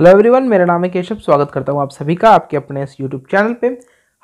hello everyone मेरा नाम है केशव स्वागत करता हूँ आप सभी का आपके अपने इस यूट्यूब चैनल पे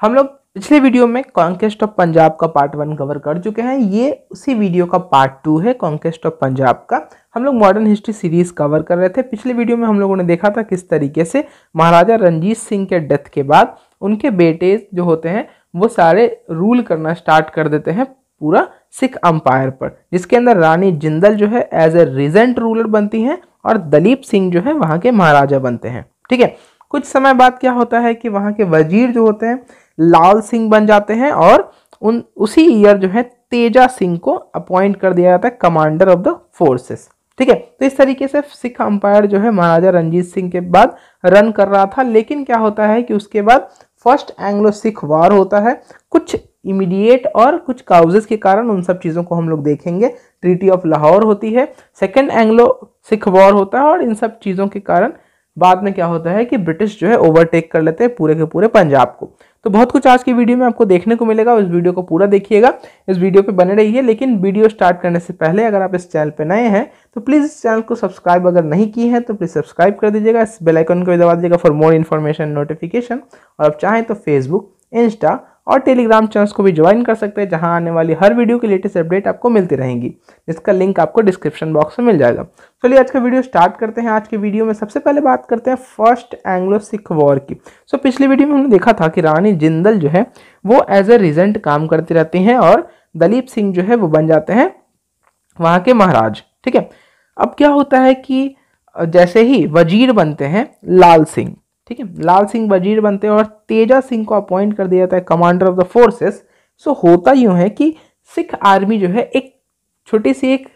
हम लोग पिछले वीडियो में कॉन्केस्ट ऑफ पंजाब का पार्ट वन कवर कर चुके हैं ये उसी वीडियो का पार्ट टू है कॉन्केस्ट ऑफ पंजाब का हम लोग मॉडर्न हिस्ट्री सीरीज कवर कर रहे थे पिछले वीडियो में हम लोगों ने देखा था किस तरीके से महाराजा रंजीत सिंह के डेथ के बाद उनके बेटे जो होते हैं वो सारे रूल करना स्टार्ट कर देते हैं पूरा सिख अम्पायर पर जिसके अंदर रानी जिंदल जो है एज ए रिजेंट रूलर बनती हैं और दलीप सिंह जो है वहाँ के महाराजा बनते हैं ठीक है कुछ समय बाद क्या होता है कि वहाँ के वजीर जो होते हैं लाल सिंह बन जाते हैं और उन उसी ईयर जो है तेजा सिंह को अपॉइंट कर दिया जाता है कमांडर ऑफ द फोर्सेस ठीक है तो इस तरीके से सिख अंपायर जो है महाराजा रंजीत सिंह के बाद रन कर रहा था लेकिन क्या होता है कि उसके बाद फर्स्ट एंग्लो सिख वार होता है कुछ इमीडिएट और कुछ काउजेज के कारण उन सब चीज़ों को हम लोग देखेंगे ट्रीटी ऑफ लाहौर होती है सेकेंड एंग्लो सिख वॉर होता है और इन सब चीज़ों के कारण बाद में क्या होता है कि ब्रिटिश जो है ओवरटेक कर लेते हैं पूरे के पूरे पंजाब को तो बहुत कुछ आज की वीडियो में आपको देखने को मिलेगा इस वीडियो को पूरा देखिएगा इस वीडियो पे बने रहिए लेकिन वीडियो स्टार्ट करने से पहले अगर आप इस चैनल पे नए हैं तो प्लीज़ इस चैनल को सब्सक्राइब अगर नहीं किए हैं तो प्लीज़ सब्सक्राइब कर दीजिएगा इस बेलाइकन को भी दबा दीजिएगा फॉर मोर इन्फॉर्मेशन नोटिफिकेशन और आप चाहें तो फेसबुक इंस्टा और टेलीग्राम चैनल्स को भी ज्वाइन कर सकते हैं जहां आने वाली हर वीडियो की लेटेस्ट अपडेट आपको मिलती रहेंगी जिसका लिंक आपको डिस्क्रिप्शन बॉक्स में मिल जाएगा चलिए आज का वीडियो स्टार्ट करते हैं आज के वीडियो में सबसे पहले बात करते हैं फर्स्ट एंग्लो सिख वॉर की सो पिछली वीडियो में हमने देखा था कि रानी जिंदल जो है वो एज ए रिजेंट काम करती रहती हैं और दलीप सिंह जो है वो बन जाते हैं वहाँ के महाराज ठीक है अब क्या होता है कि जैसे ही वजीर बनते हैं लाल सिंह ठीक है लाल सिंह वजीर बनते हैं और तेजा सिंह को अपॉइंट कर दिया जाता है commander of the forces so होता यूँ है कि सिख आर्मी जो है एक छोटी सी एक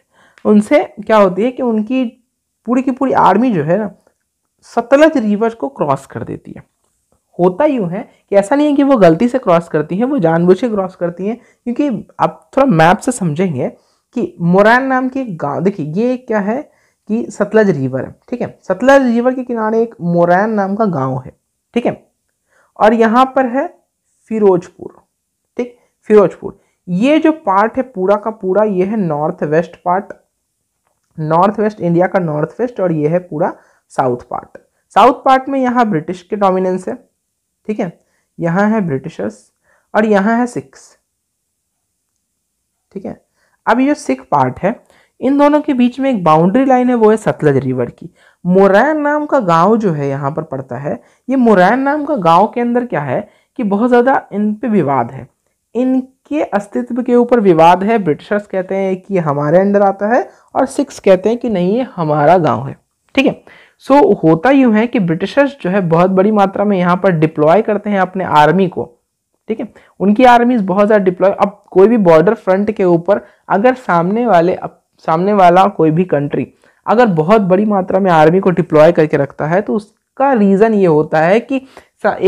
उनसे क्या होती है कि उनकी पूरी की पूरी आर्मी जो है ना सतलज रिवर को क्रॉस कर देती है होता यूँ है कि ऐसा नहीं है कि वो गलती से क्रॉस करती हैं वो जानबूझ के क्रॉस करती हैं क्योंकि आप थोड़ा मैप से समझेंगे कि मोरान नाम की एक गाँव देखिए ये क्या है कि सतलज रिवर है ठीक है सतलज रिवर के किनारे एक मोरैन नाम का गांव है ठीक है और यहाँ पर है फिरोजपुर ठीक फिरोजपुर ये जो पार्ट है पूरा का पूरा ये है north west part north west India का नॉर्थ वेस्ट और ये है पूरा साउथ पार्ट साउथ पार्ट में यहाँ ब्रिटिश के डोमिनेंस है ठीक है यहाँ है ब्रिटिशर्स और यहाँ है सिक्स ठीक है अब ये सिख पार्ट है इन दोनों के बीच में एक बाउंड्री लाइन है वो है सतलज रिवर की मोरैन नाम का गांव जो है यहाँ पर पड़ता है ये मोरैन नाम का गांव के अंदर क्या है कि बहुत ज़्यादा इन पे विवाद है इनके अस्तित्व के ऊपर विवाद है ब्रिटिशर्स कहते हैं कि हमारे अंडर आता है और सिक्स कहते हैं कि नहीं ये हमारा गाँव है ठीक है सो so, होता यूँ है कि ब्रिटिशर्स जो है बहुत बड़ी मात्रा में यहाँ पर डिप्लॉय करते हैं अपने आर्मी को ठीक है उनकी आर्मीज बहुत ज़्यादा डिप्लॉय अब कोई भी बॉर्डर फ्रंट के ऊपर अगर सामने वाले अब सामने वाला कोई भी कंट्री अगर बहुत बड़ी मात्रा में आर्मी को डिप्लॉय करके रखता है तो उसका रीज़न ये होता है कि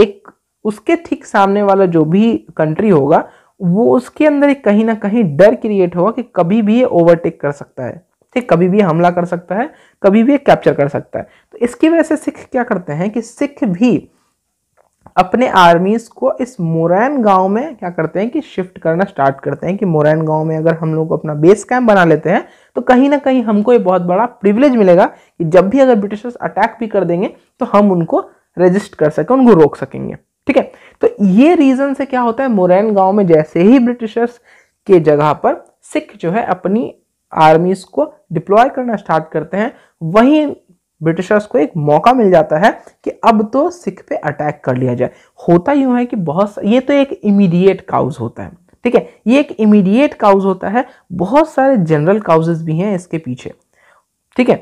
एक उसके ठीक सामने वाला जो भी कंट्री होगा वो उसके अंदर एक कहीं ना कहीं डर क्रिएट होगा कि कभी भी ये ओवरटेक कर सकता है ठीक कभी भी हमला कर सकता है कभी भी ये कैप्चर कर सकता है तो इसकी वजह से सिख क्या करते हैं कि सिख भी अपने आर्मीज को इस मोरैन गांव में क्या करते हैं कि शिफ्ट करना स्टार्ट करते हैं कि मोरैन गांव में अगर हम लोग अपना बेस कैंप बना लेते हैं तो कहीं ना कहीं हमको ये बहुत बड़ा प्रिविलेज मिलेगा कि जब भी अगर ब्रिटिशर्स अटैक भी कर देंगे तो हम उनको रजिस्ट कर सकें उनको रोक सकेंगे ठीक है तो ये रीजन से क्या होता है मोरैन गाँव में जैसे ही ब्रिटिशर्स के जगह पर सिख जो है अपनी आर्मीज को डिप्लॉय करना स्टार्ट करते हैं वहीं ब्रिटिशर्स को एक मौका मिल जाता है कि अब तो सिख पे अटैक कर लिया जाए होता यूँ है कि बहुत ये तो एक इमीडिएट काउज होता है ठीक है ये एक इमीडिएट काउज होता है बहुत सारे जनरल काउजेज भी हैं इसके पीछे ठीक है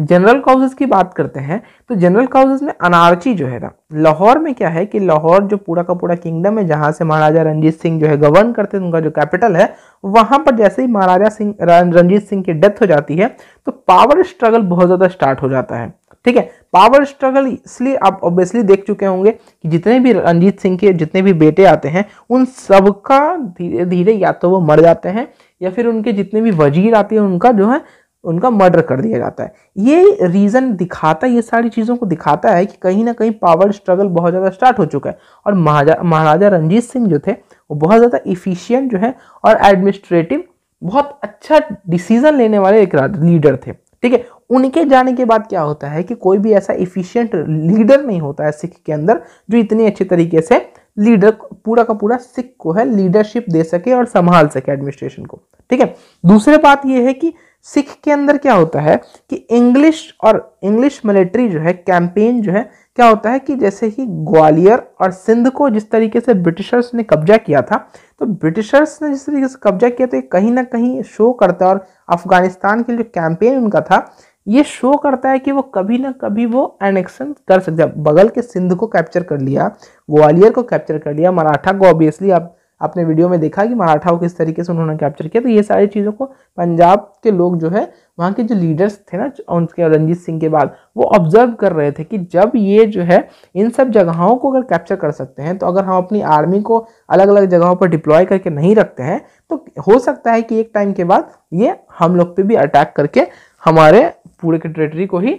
जनरल काउजेज की बात करते हैं तो जनरल काउजेज में अनारची जो है ना लाहौर में क्या है कि लाहौर जो पूरा का पूरा किंगडम है जहाँ से महाराजा रंजीत सिंह जो है गवर्न करते थे उनका जो कैपिटल है वहाँ पर जैसे ही महाराजा सिंह रंजीत सिंह की डेथ हो जाती है तो पावर स्ट्रगल बहुत ज़्यादा स्टार्ट हो जाता है ठीक है पावर स्ट्रगल इसलिए आप ऑब्वियसली देख चुके होंगे कि जितने भी रंजीत सिंह के जितने भी बेटे आते हैं उन सबका धीरे धीरे या तो वो मर जाते हैं या फिर उनके जितने भी वजीर आते हैं उनका जो है उनका मर्डर कर दिया जाता है ये रीज़न दिखाता है ये सारी चीज़ों को दिखाता है कि कहीं ना कहीं पावर स्ट्रगल बहुत ज़्यादा स्टार्ट हो चुका है और महाराजा रंजीत सिंह जो थे वो बहुत ज़्यादा इफ़िशियंट जो है और एडमिनिस्ट्रेटिव बहुत अच्छा डिसीजन लेने वाले एक लीडर थे ठीक है उनके जाने के बाद क्या होता है कि कोई भी ऐसा इफ़िशियंट लीडर नहीं होता है सिख के अंदर जो इतने अच्छे तरीके से लीडर पूरा का पूरा सिख को है लीडरशिप दे सके और संभाल सके एडमिनिस्ट्रेशन को ठीक है दूसरी बात यह है कि सिख के अंदर क्या होता है कि इंग्लिश और इंग्लिश मिलिट्री जो है कैंपेन जो है क्या होता है कि जैसे ही ग्वालियर और सिंध को जिस तरीके से ब्रिटिशर्स ने कब्जा किया था तो ब्रिटिशर्स ने जिस तरीके से कब्जा किया तो ये कहीं ना कहीं शो करता है और अफगानिस्तान के जो कैंपेन उनका था ये शो करता है कि वो कभी ना कभी वो एनेक्शन कर सकते बगल के सिंध को कैप्चर कर लिया ग्वालियर को कैप्चर कर लिया मराठा को ऑब्वियसली आप आपने वीडियो में देखा कि मराठाओं किस तरीके से उन्होंने कैप्चर किया तो ये सारी चीज़ों को पंजाब के लोग जो है वहाँ के जो लीडर्स थे ना उनके रंजीत सिंह के बाद वो ऑब्जर्व कर रहे थे कि जब ये जो है इन सब जगहों को अगर कैप्चर कर सकते हैं तो अगर हम अपनी आर्मी को अलग अलग जगहों पर डिप्लॉय करके नहीं रखते हैं तो हो सकता है कि एक टाइम के बाद ये हम लोग पे भी अटैक करके हमारे पूरे टेरेटरी को ही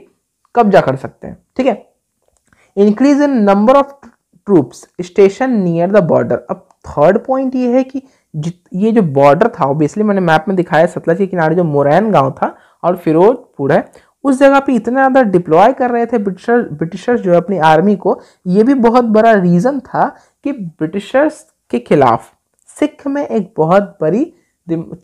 कब्जा कर सकते हैं ठीक है increase in number of troops station near the border अब थर्ड पॉइंट ये है कि ये जो बॉर्डर था ऑब्वियसली मैंने मैप में दिखाया सतलज के किनारे जो मोरैन गांव था और फिरोजपुर है उस जगह पे इतना ज़्यादा डिप्लॉय कर रहे थे ब्रिटिशर ब्रिटिशर्स जो है अपनी आर्मी को ये भी बहुत बड़ा रीज़न था कि ब्रिटिशर्स के खिलाफ सिख में एक बहुत बड़ी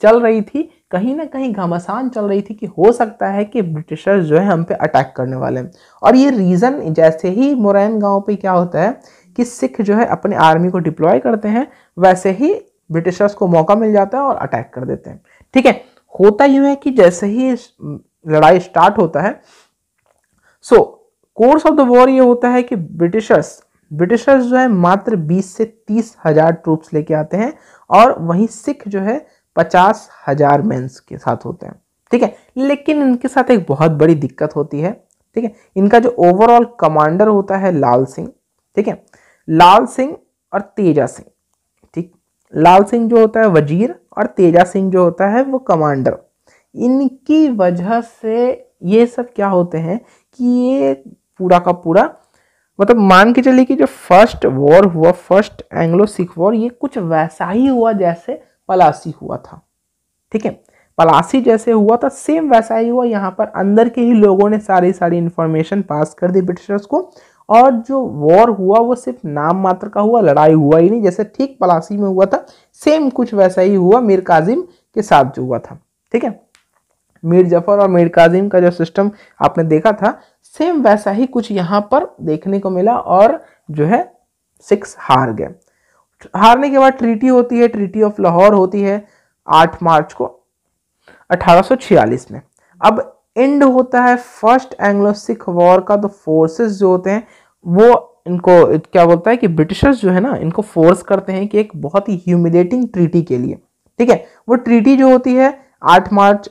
चल रही थी कहीं ना कहीं घमासान चल रही थी कि हो सकता है कि ब्रिटिशर्स जो है हम पे अटैक करने वाले हैं और ये रीज़न जैसे ही मोरैन गांव पे क्या होता है कि सिख जो है अपने आर्मी को डिप्लॉय करते हैं वैसे ही ब्रिटिशर्स को मौका मिल जाता है और अटैक कर देते हैं ठीक है होता यूँ है कि जैसे ही लड़ाई स्टार्ट होता है so course of the war ये होता है कि ब्रिटिशर्स ब्रिटिशर्स जो है मात्र 20 से तीस हजार ट्रूप्स लेके आते हैं और वहीं सिख जो है पचास हजार मैं के साथ होते हैं ठीक है लेकिन इनके साथ एक बहुत बड़ी दिक्कत होती है ठीक है इनका जो ओवरऑल कमांडर होता है लाल सिंह ठीक है लाल सिंह और तेजा सिंह ठीक लाल सिंह जो होता है वजीर और तेजा सिंह जो होता है वो कमांडर इनकी वजह से ये सब क्या होते हैं कि ये पूरा का पूरा मतलब मान के चलिए कि जो फर्स्ट वॉर हुआ फर्स्ट एंग्लो सिख वॉर ये कुछ वैसा ही हुआ जैसे पलासी हुआ था ठीक है पलासी जैसे हुआ था सेम वैसा ही हुआ यहाँ पर अंदर के ही लोगों ने सारी सारी इन्फॉर्मेशन पास कर दी ब्रिटिशर्स को और जो वॉर हुआ वो सिर्फ नाम मात्र का हुआ लड़ाई हुआ ही नहीं जैसे ठीक पलासी में हुआ था सेम कुछ वैसा ही हुआ मीर काजिम के साथ जो हुआ था ठीक है मीर जफर और मीर काजिम का जो सिस्टम आपने देखा था सेम वैसा ही कुछ यहाँ पर देखने को मिला और जो है सिक्स हार गए हारने के बाद ट्रीटी होती है ट्रीटी ऑफ लाहौर होती है आठ मार्च को अठारह में अब एंड होता है फर्स्ट एंग्लो सिख वॉर का तो फोर्सेस जो होते हैं वो इनको क्या बोलता है कि ब्रिटिशर्स जो है ना इनको फोर्स करते हैं कि एक बहुत ही ह्यूमिलेटिंग ट्रीटी के लिए ठीक है वो ट्रीटी जो होती है आठ मार्च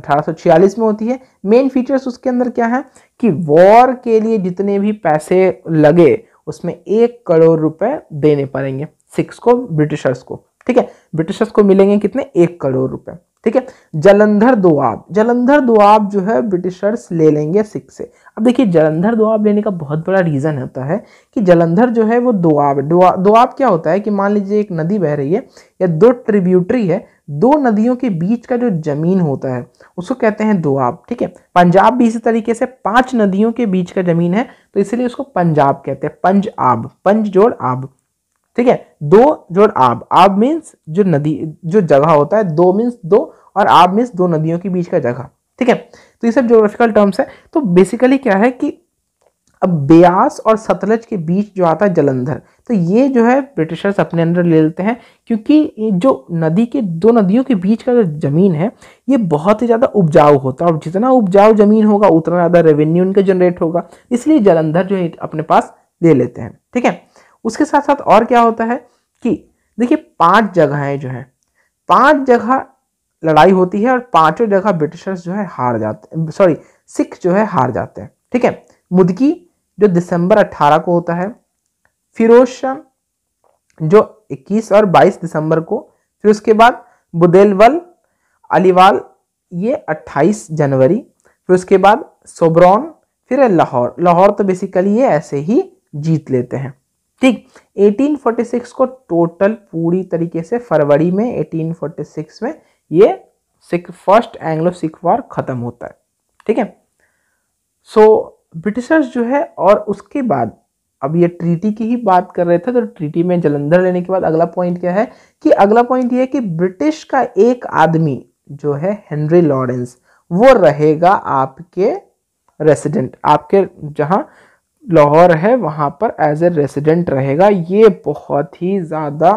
1846 में होती है मेन फीचर्स उसके अंदर क्या है कि वॉर के लिए जितने भी पैसे लगे उसमें एक करोड़ रुपए देने पड़ेंगे सिक्स को ब्रिटिशर्स को ठीक है ब्रिटिशर्स को मिलेंगे कितने एक करोड़ रुपए ठीक है जलंधर दोआब जलंधर दोआब जो है ब्रिटिशर्स ले लेंगे सिख से अब देखिए जलंधर दोआब लेने का बहुत बड़ा रीज़न होता है कि जलंधर जो है वो दोआब दोआब क्या होता है कि मान लीजिए एक नदी बह रही है या दो ट्रिब्यूटरी है दो नदियों के बीच का जो जमीन होता है उसको कहते हैं दोआब ठीक है पंजाब भी इसी तरीके से पांच नदियों के बीच का जमीन है तो इसलिए उसको पंजाब कहते हैं पंज आब पंज जोड़ आब ठीक है दो जोड़ आब आब मीन्स जो नदी जो जगह होता है दो मीन्स दो और आब मीन्स दो नदियों के बीच का जगह ठीक है तो ये सब जोग्राफिकल टर्म्स है तो बेसिकली क्या है कि अब ब्यास और सतलज के बीच जो आता है जलंधर तो ये जो है ब्रिटिशर्स अपने अंदर ले लेते हैं क्योंकि जो नदी के दो नदियों के बीच का जो ज़मीन है ये बहुत ही ज़्यादा उपजाऊ होता है और जितना उपजाऊ ज़मीन होगा उतना ज़्यादा रेवेन्यू इनका जनरेट होगा इसलिए जलंधर जो है अपने पास ले लेते हैं ठीक है उसके साथ साथ और क्या होता है कि देखिए पांच जगहें जो है पांच जगह लड़ाई होती है और पांचों जगह ब्रिटिशर्स जो है हार जाते सॉरी सिख जो है हार जाते हैं ठीक है मुदकी जो दिसंबर 18 को होता है फिरोज शाह जो 21 और 22 दिसंबर को फिर उसके बाद बुदेलवल अलीवाल ये 28 जनवरी फिर उसके बाद सोबरौन फिर लाहौर लाहौर तो बेसिकली ये ऐसे ही जीत लेते हैं ठीक 1846 को टोटल पूरी तरीके से फरवरी में 1846 में ये Sikh first Anglo Sikh war ख़त्म होता है ठीक है सो ब्रिटिशर्स जो है और उसके बाद अब ये ट्रीटी की ही बात कर रहे थे तो ट्रीटी में जलंधर लेने के बाद अगला पॉइंट क्या है कि अगला पॉइंट ये है कि ब्रिटिश का एक आदमी जो है हेनरी लॉरेंस वो रहेगा आपके रेसिडेंट आपके जहां लाहौर है वहाँ पर एज ए रेसिडेंट रहेगा ये बहुत ही ज़्यादा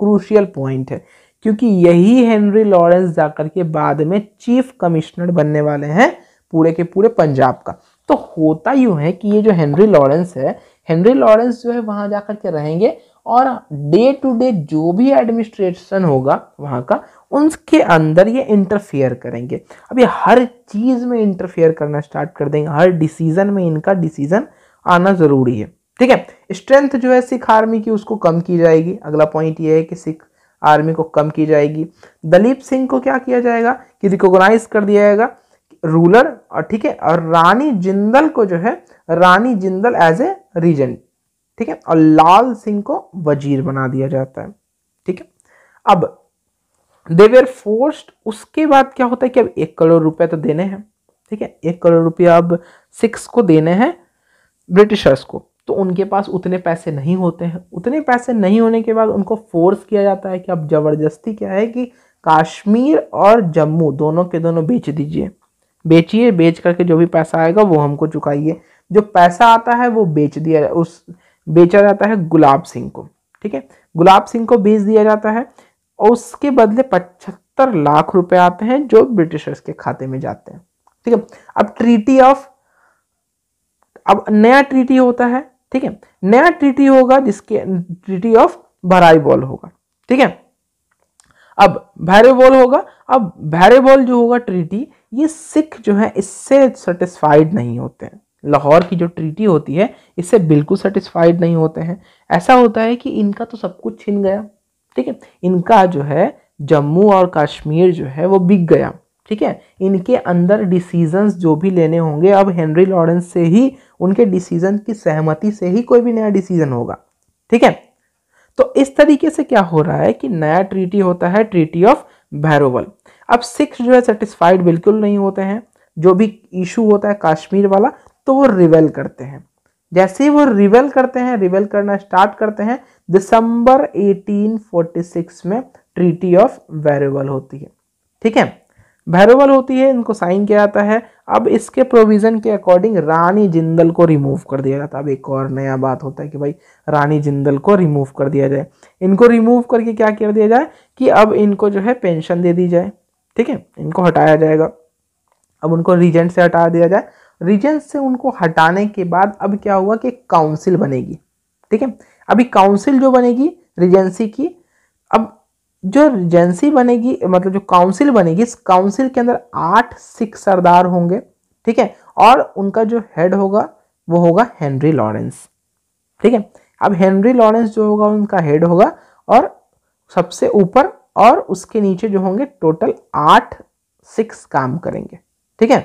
क्रूशियल पॉइंट है क्योंकि यही हेनरी लॉरेंस जाकर के बाद में चीफ कमिश्नर बनने वाले हैं पूरे के पूरे पंजाब का तो होता यूँ है कि ये जो हेनरी लॉरेंस है हेनरी लॉरेंस जो है वहाँ जाकर के रहेंगे और डे टू डे जो भी एडमिनिस्ट्रेशन होगा वहाँ का उनके अंदर ये इंटरफेयर करेंगे अब ये हर चीज़ में इंटरफेयर करना स्टार्ट कर देंगे हर डिसीजन में इनका डिसीजन आना ज़रूरी है ठीक है स्ट्रेंथ जो है सिख आर्मी की उसको कम की जाएगी अगला पॉइंट ये है कि सिख आर्मी को कम की जाएगी दलीप सिंह को क्या किया जाएगा कि रिकोगनाइज कर दिया जाएगा रूलर और ठीक है और रानी जिंदल को जो है Rani Jindal as a regent ठीक है और लाल सिंह को वजीर बना दिया जाता है ठीक है अब देवेर फोर्स्ड उसके बाद क्या होता है कि अब एक करोड़ रुपए तो देने हैं ठीक है एक करोड़ रुपया अब सिक्स को देने हैं ब्रिटिशर्स को तो उनके पास उतने पैसे नहीं होते हैं उतने पैसे नहीं होने के बाद उनको फोर्स किया जाता है कि अब ज़बरदस्ती क्या है कि कश्मीर और जम्मू दोनों के दोनों बेच दीजिए बेचिए बेच करके जो भी पैसा आएगा वो हमको चुकाइए जो पैसा आता है वो बेच दिया उस बेचा जाता है गुलाब सिंह को ठीक है गुलाब सिंह को बेच दिया जाता है और उसके बदले पचहत्तर लाख रुपए आते हैं जो ब्रिटिशर्स के खाते में जाते हैं ठीक है अब ट्रीटी ऑफ अब नया ट्रीटी होता है ठीक है नया ट्रीटी होगा जिसके ट्रीटी ऑफ भराईबॉल होगा ठीक है अब भैरेबॉल होगा अब भैरेबॉल जो होगा ट्रीटी ये सिख जो है इससे सेटिस्फाइड नहीं होते हैं लाहौर की जो ट्रीटी होती है इससे बिल्कुल सेटिस्फाइड नहीं होते हैं ऐसा होता है कि इनका तो सब कुछ छिन गया ठीक है इनका जो है जम्मू और कश्मीर जो है वो बिक गया ठीक है इनके अंदर डिसीजंस जो भी लेने होंगे अब हेनरी लॉरेंस से ही उनके डिसीजन की सहमति से ही कोई भी नया डिसीजन होगा ठीक है तो इस तरीके से क्या हो रहा है कि नया ट्रीटी होता है ट्रीटी ऑफ भैरोवल अब सिक्स जो है सेटिस्फाइड बिल्कुल नहीं होते हैं जो भी इशू होता है कश्मीर वाला तो वो रिवेल करते हैं जैसे ही वो रिवेल करते हैं रिवेल करना स्टार्ट करते हैं दिसंबर 1846 में ट्रीटी ऑफ वेरेवल होती है ठीक है वेरेवल होती है इनको साइन किया जाता है अब इसके प्रोविज़न के अकॉर्डिंग रानी जिंदल को रिमूव कर दिया जाता है अब एक और नया बात होता है कि भाई रानी जिंदल को रिमूव कर दिया जाए इनको रिमूव करके क्या कर दिया जाए कि अब इनको जो है पेंशन दे दी जाए ठीक है इनको हटाया जाएगा अब उनको रीजेंट से हटा दिया जाए रीजन से उनको हटाने के बाद अब क्या हुआ कि काउंसिल बनेगी ठीक है अभी काउंसिल जो बनेगी रीजेंसी की अब जो रिजेंसी बनेगी मतलब जो काउंसिल बनेगी इस काउंसिल के अंदर आठ सिख सरदार होंगे ठीक है और उनका जो हेड होगा वो होगा हेनरी लॉरेंस ठीक है अब हेनरी लॉरेंस जो होगा उनका हेड होगा और सबसे ऊपर और उसके नीचे जो होंगे टोटल आठ सिक्स काम करेंगे ठीक है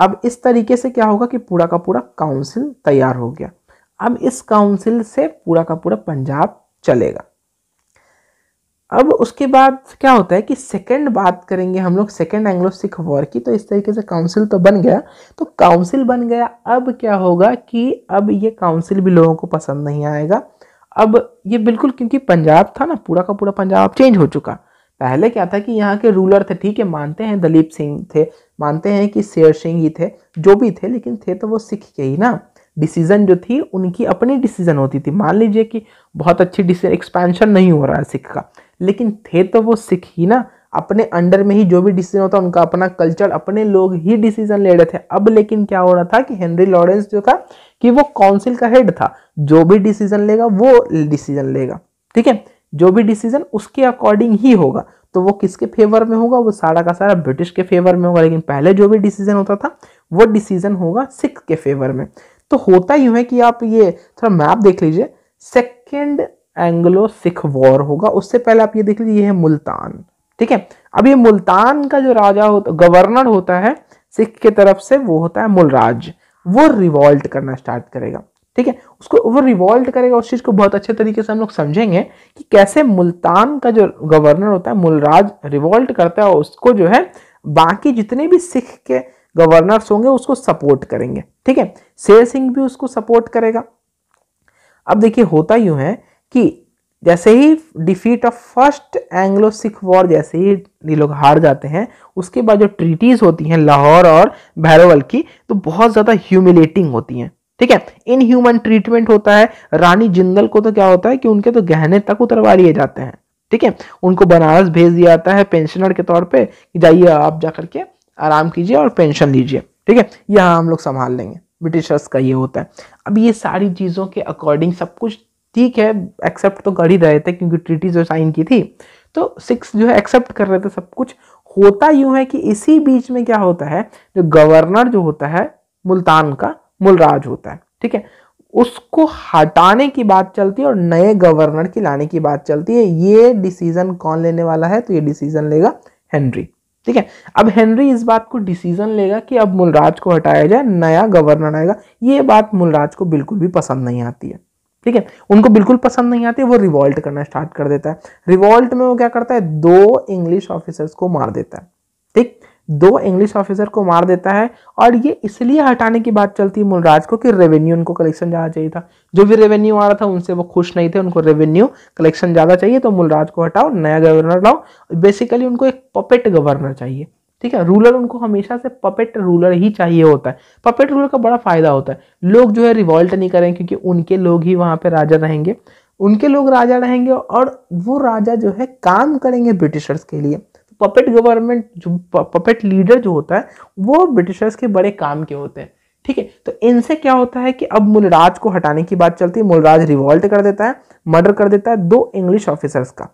अब इस तरीके से क्या होगा कि पूरा का पूरा काउंसिल तैयार हो गया अब इस काउंसिल से पूरा का पूरा पंजाब चलेगा अब उसके बाद क्या होता है कि सेकंड बात करेंगे हम लोग सेकंड एंग्लो सिख वॉर की तो इस तरीके से काउंसिल तो बन गया तो काउंसिल बन गया अब क्या होगा कि अब ये काउंसिल भी लोगों को पसंद नहीं आएगा अब ये बिल्कुल क्योंकि पंजाब था ना पूरा का पूरा पंजाब चेंज हो चुका पहले क्या था कि यहाँ के रूलर थे ठीक है मानते हैं दलीप सिंह थे मानते हैं कि शेर सिंह ही थे जो भी थे लेकिन थे तो वो सिख के ही ना डिसीजन जो थी उनकी अपनी डिसीजन होती थी मान लीजिए कि बहुत अच्छी डिसीजन एक्सपेंशन नहीं हो रहा है सिख का लेकिन थे तो वो सिख ही ना अपने अंडर में ही जो भी डिसीजन होता उनका अपना कल्चर अपने लोग ही डिसीजन ले रहे थे अब लेकिन क्या हो रहा था कि हेनरी लॉरेंस जो था कि वो काउंसिल का हेड था जो भी डिसीजन लेगा वो डिसीजन लेगा ठीक है जो भी डिसीजन उसके अकॉर्डिंग ही होगा तो वो किसके फेवर में होगा वो सारा का सारा ब्रिटिश के फेवर में होगा लेकिन पहले जो भी डिसीजन होता था वो डिसीजन होगा सिख के फेवर में तो होता यूँ है कि आप ये थोड़ा मैप देख लीजिए सेकेंड एंग्लो सिख वॉर होगा उससे पहले आप ये देख लीजिए ये है मुल्तान ठीक है अब ये मुल्तान का जो राजा होता गवर्नर होता है सिख के तरफ से वो होता है मुलराज वो रिवॉल्ट करना स्टार्ट करेगा ठीक है उसको वो रिवॉल्ट करेगा उस चीज़ को बहुत अच्छे तरीके से हम लोग समझेंगे कि कैसे मुल्तान का जो गवर्नर होता है मुलराज रिवॉल्ट करता है और उसको जो है बाकी जितने भी सिख के गवर्नर्स होंगे उसको सपोर्ट करेंगे ठीक है शेर सिंह भी उसको सपोर्ट करेगा अब देखिए होता यूं है कि जैसे ही defeat of first Anglo Sikh war जैसे ही ये लोग हार जाते हैं उसके बाद जो ट्रीटीज़ होती हैं लाहौर और भैरोवल की तो बहुत ज़्यादा ह्यूमिलेटिंग होती हैं ठीक है इनह्यूमन ट्रीटमेंट होता है रानी जिंदल को तो क्या होता है कि उनके तो गहने तक उतरवा लिए जाते हैं ठीक है उनको बनारस भेज दिया जाता है पेंशनर के तौर पे कि जाइए आप जा करके आराम कीजिए और पेंशन लीजिए ठीक है यह हम लोग संभाल लेंगे ब्रिटिशर्स का ये होता है अब ये सारी चीज़ों के अकॉर्डिंग सब कुछ ठीक है एक्सेप्ट तो कर ही रहे थे क्योंकि ट्रीटी जो साइन की थी तो सिक्स जो है एक्सेप्ट कर रहे थे सब कुछ होता यूं है कि इसी बीच में क्या होता है जो गवर्नर जो होता है मुल्तान का मूलराज होता है ठीक है उसको हटाने की बात चलती है और नए गवर्नर की लाने की बात चलती है ये डिसीजन कौन लेने वाला है तो ये डिसीजन लेगा हेनरी ठीक है अब हेनरी इस बात को डिसीजन लेगा कि अब मुलराज को हटाया जाए नया गवर्नर आएगा ये बात मुलराज को बिल्कुल भी पसंद नहीं आती है ठीक है उनको बिल्कुल पसंद नहीं आती वो रिवॉल्ट करना स्टार्ट कर देता है रिवॉल्ट में वो क्या करता है दो इंग्लिश ऑफिसर्स को मार देता है दो इंग्लिश ऑफिसर को मार देता है और ये इसलिए हटाने की बात चलती है मुलराज को कि रेवेन्यू उनको कलेक्शन ज़्यादा चाहिए था जो भी रेवेन्यू आ रहा था उनसे वो खुश नहीं थे उनको रेवेन्यू कलेक्शन ज़्यादा चाहिए तो मुलराज को हटाओ नया गवर्नर लाओ बेसिकली उनको एक पपेट गवर्नर चाहिए ठीक है रूलर उनको हमेशा से पपेट रूलर ही चाहिए होता है पपेट रूलर का बड़ा फायदा होता है लोग जो है रिवॉल्ट नहीं करें क्योंकि उनके लोग ही वहाँ पर राजा रहेंगे उनके लोग राजा रहेंगे और वो राजा जो है काम करेंगे ब्रिटिशर्स के लिए पपेट गवर्नमेंट जो पपेट लीडर जो होता है वो ब्रिटिशर्स के बड़े काम के होते हैं ठीक है तो इनसे क्या होता है कि अब मुलराज को हटाने की बात चलती है मुलराज रिवॉल्ट कर देता है मर्डर कर देता है दो इंग्लिश ऑफिसर्स का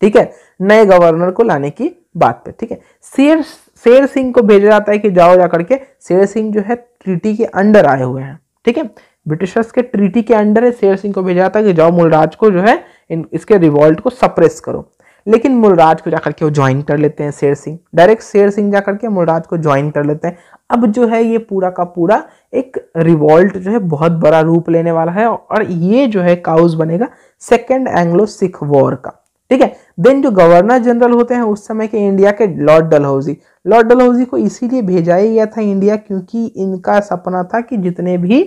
ठीक है नए गवर्नर को लाने की बात पे ठीक है शेर शेर सिंह को भेजा जाता है कि जाओ जा करके शेर सिंह जो है ट्रीटी के अंडर आए हुए हैं ठीक है ब्रिटिशर्स के ट्रीटी के अंडर शेर सिंह को भेजा जाता है कि जाओ मुलराज को जो है इन इसके रिवॉल्ट को सप्रेस करो लेकिन मुलराज को जाकर के वो ज्वाइन कर लेते हैं शेर सिंह डायरेक्ट शेर सिंह जाकर के मुलराज को ज्वाइन कर लेते हैं अब जो है ये पूरा का पूरा एक रिवॉल्ट जो है बहुत बड़ा रूप लेने वाला है और ये जो है काउज बनेगा सेकेंड एंग्लो सिख वॉर का ठीक है देन जो गवर्नर जनरल होते हैं उस समय के इंडिया के लॉर्ड डलहौजी लॉर्ड डलहौजी को इसीलिए भेजा ही गया था इंडिया क्योंकि इनका सपना था कि जितने भी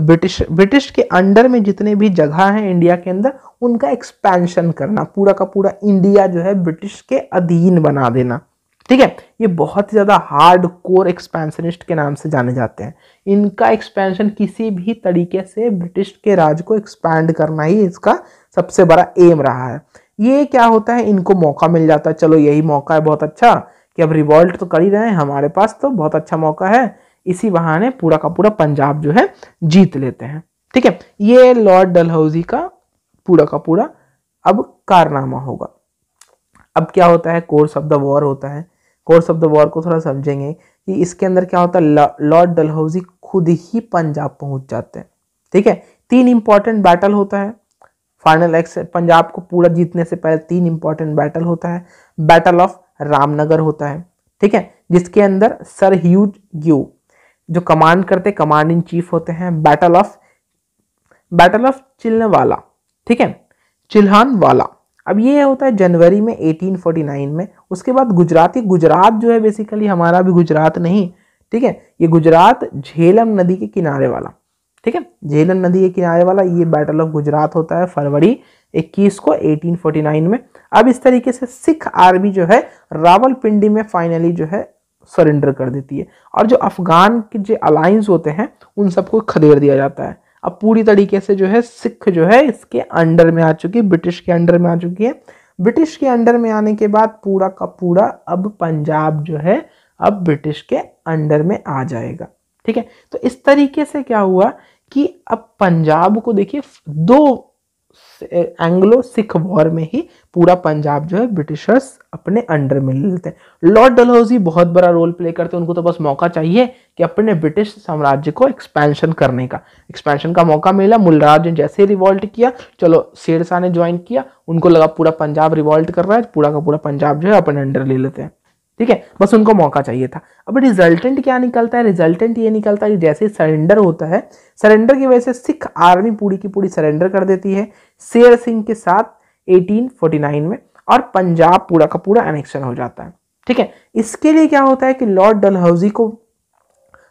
ब्रिटिश ब्रिटिश के अंडर में जितने भी जगह हैं इंडिया के अंदर उनका एक्सपेंशन करना पूरा का पूरा इंडिया जो है ब्रिटिश के अधीन बना देना ठीक है ये बहुत ही ज़्यादा हार्ड कोर एक्सपेंशनिस्ट के नाम से जाने जाते हैं इनका एक्सपेंशन किसी भी तरीके से ब्रिटिश के राज को एक्सपैंड करना ही इसका सबसे बड़ा एम रहा है ये क्या होता है इनको मौका मिल जाता है चलो यही मौका है बहुत अच्छा कि अब रिवॉल्ट तो कर ही रहे हैं हमारे पास तो बहुत अच्छा मौका है इसी बहाने पूरा का पूरा पंजाब जो है जीत लेते हैं ठीक है ये लॉर्ड डलहौजी का पूरा का पूरा अब कारनामा होगा अब क्या होता है कोर्स ऑफ द वॉर होता है कोर्स ऑफ द वॉर को थोड़ा समझेंगे कि इसके अंदर क्या होता है लॉर्ड डलहौजी खुद ही पंजाब पहुंच जाते हैं ठीक है तीन इंपॉर्टेंट बैटल होता है फाइनल एक्स पंजाब को पूरा जीतने से पहले तीन इंपॉर्टेंट बैटल होता है बैटल ऑफ रामनगर होता है ठीक है जिसके अंदर सर ह्यूज ग्यू जो कमांड करते कमांड इन चीफ होते हैं बैटल ऑफ बैटल ऑफ वाला ठीक है चिल्हान वाला अब ये होता है जनवरी में 1849 में उसके बाद गुजराती गुजरात जो है बेसिकली हमारा भी गुजरात नहीं ठीक है ये गुजरात झेलम नदी के किनारे वाला ठीक है झेलम नदी के किनारे वाला ये बैटल ऑफ गुजरात होता है फरवरी 21 को 1849 में अब इस तरीके से सिख आर्मी जो है रावलपिंडी में फाइनली जो है सरेंडर कर देती है और जो अफगान के जो अलाइंस होते हैं उन सबको खदेड़ दिया जाता है अब पूरी तरीके से जो है सिख जो है इसके अंडर में आ चुकी है ब्रिटिश के अंडर में आ चुकी है ब्रिटिश के अंडर में आने के बाद पूरा का पूरा अब पंजाब जो है अब ब्रिटिश के अंडर में आ जाएगा ठीक है तो इस तरीके से क्या हुआ कि अब पंजाब को देखिए दो एंग्लो सिख वॉर में ही पूरा पंजाब जो है ब्रिटिशर्स अपने अंडर में ले लेते हैं लॉर्ड डलहौजी बहुत बड़ा रोल प्ले करते हैं उनको तो बस मौका चाहिए कि अपने ब्रिटिश साम्राज्य को एक्सपेंशन करने का एक्सपेंशन का मौका मिला मुलराज ने जैसे रिवॉल्ट किया चलो शेरशाह ने ज्वाइन किया उनको लगा पूरा पंजाब रिवॉल्ट कर रहा है पूरा का पूरा पंजाब जो है अपने अंडर ले लेते हैं ठीक है बस उनको मौका चाहिए था अब रिजल्टेंट क्या निकलता है रिजल्टेंट ये निकलता है जैसे सरेंडर होता है सरेंडर की वजह से सिख आर्मी पूरी की पूरी सरेंडर कर देती है शेर सिंह के साथ 1849 में और पंजाब पूरा का पूरा एनेक्शन हो जाता है ठीक है इसके लिए क्या होता है कि लॉर्ड डलहौजी को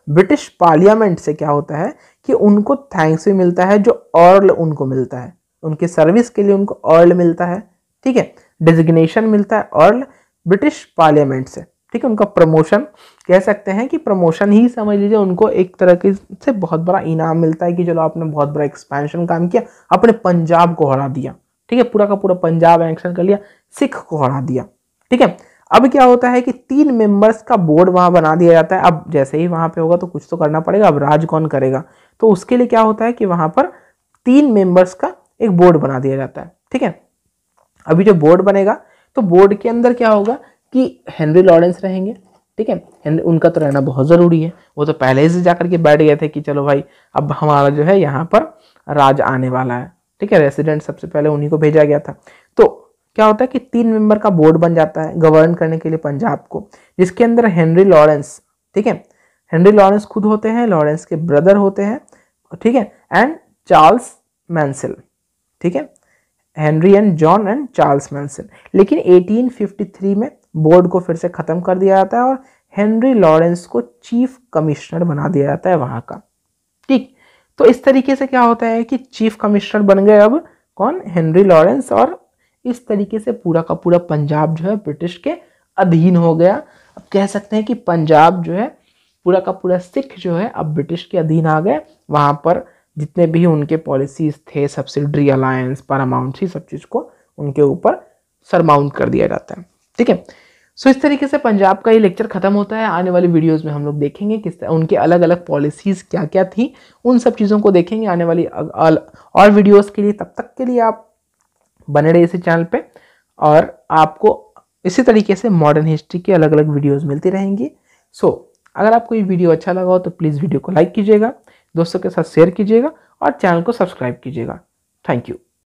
ब्रिटिश पार्लियामेंट से क्या होता है कि उनको थैंक्स भी मिलता है जो अर्ल उनको मिलता है उनके सर्विस के लिए उनको अर्ल मिलता है ठीक है डिजिग्नेशन मिलता है अर्ल ब्रिटिश पार्लियामेंट से ठीक है उनका प्रमोशन कह सकते हैं कि प्रमोशन ही समझ लीजिए उनको एक तरह के से बहुत बड़ा इनाम मिलता है कि चलो आपने बहुत बड़ा एक्सपेंशन काम किया अपने पंजाब को हरा दिया ठीक है पूरा का पूरा पंजाब एक्शन कर लिया सिख को हरा दिया ठीक है अब क्या होता है कि तीन मेंबर्स का बोर्ड वहाँ बना दिया जाता है अब जैसे ही वहाँ पे होगा तो कुछ तो करना पड़ेगा अब राज कौन करेगा तो उसके लिए क्या होता है कि वहाँ पर तीन मेंबर्स का एक बोर्ड बना दिया जाता है ठीक है अभी जो बोर्ड बनेगा तो बोर्ड के अंदर क्या होगा कि हेनरी लॉरेंस रहेंगे ठीक है उनका तो रहना बहुत ज़रूरी है वो तो पहले से जाकर के बैठ गए थे कि चलो भाई अब हमारा जो है यहाँ पर राज आने वाला है ठीक है रेसिडेंट सबसे पहले उन्हीं को भेजा गया था तो क्या होता है कि तीन मेंबर का बोर्ड बन जाता है गवर्न करने के लिए पंजाब को जिसके अंदर हेनरी लॉरेंस ठीक है हेनरी लॉरेंस खुद होते हैं लॉरेंस के ब्रदर होते हैं ठीक है एंड चार्ल्स मैंसिल ठीक है Henry and John and Charles Manson लेकिन 1853 में बोर्ड को फिर से ख़त्म कर दिया जाता है और हेनरी लॉरेंस को चीफ कमिश्नर बना दिया जाता है वहाँ का ठीक तो इस तरीके से क्या होता है कि चीफ कमिश्नर बन गए अब कौन हेनरी लॉरेंस और इस तरीके से पूरा का पूरा पंजाब जो है ब्रिटिश के अधीन हो गया अब कह सकते हैं कि पंजाब जो है पूरा का पूरा सिख जो है अब ब्रिटिश के अधीन आ गए वहाँ पर जितने भी उनके पॉलिसीज थे सब्सिडरी अलायंस अमाउंट ही सब चीज़ को उनके ऊपर सरमाउंट कर दिया जाता है ठीक है सो इस तरीके से पंजाब का ये लेक्चर खत्म होता है आने वाली वीडियोस में हम लोग देखेंगे किस तरह उनके अलग अलग पॉलिसीज़ क्या क्या थी उन सब चीज़ों को देखेंगे आने वाली और वीडियोस के लिए तब तक के लिए आप बने रहे इसी चैनल पे और आपको इसी तरीके से मॉडर्न हिस्ट्री की अलग अलग वीडियोज़ मिलती रहेंगी सो so, अगर आपको ये वीडियो अच्छा लगा हो तो प्लीज़ वीडियो को लाइक कीजिएगा दोस्तों के साथ शेयर कीजिएगा और चैनल को सब्सक्राइब कीजिएगा थैंक यू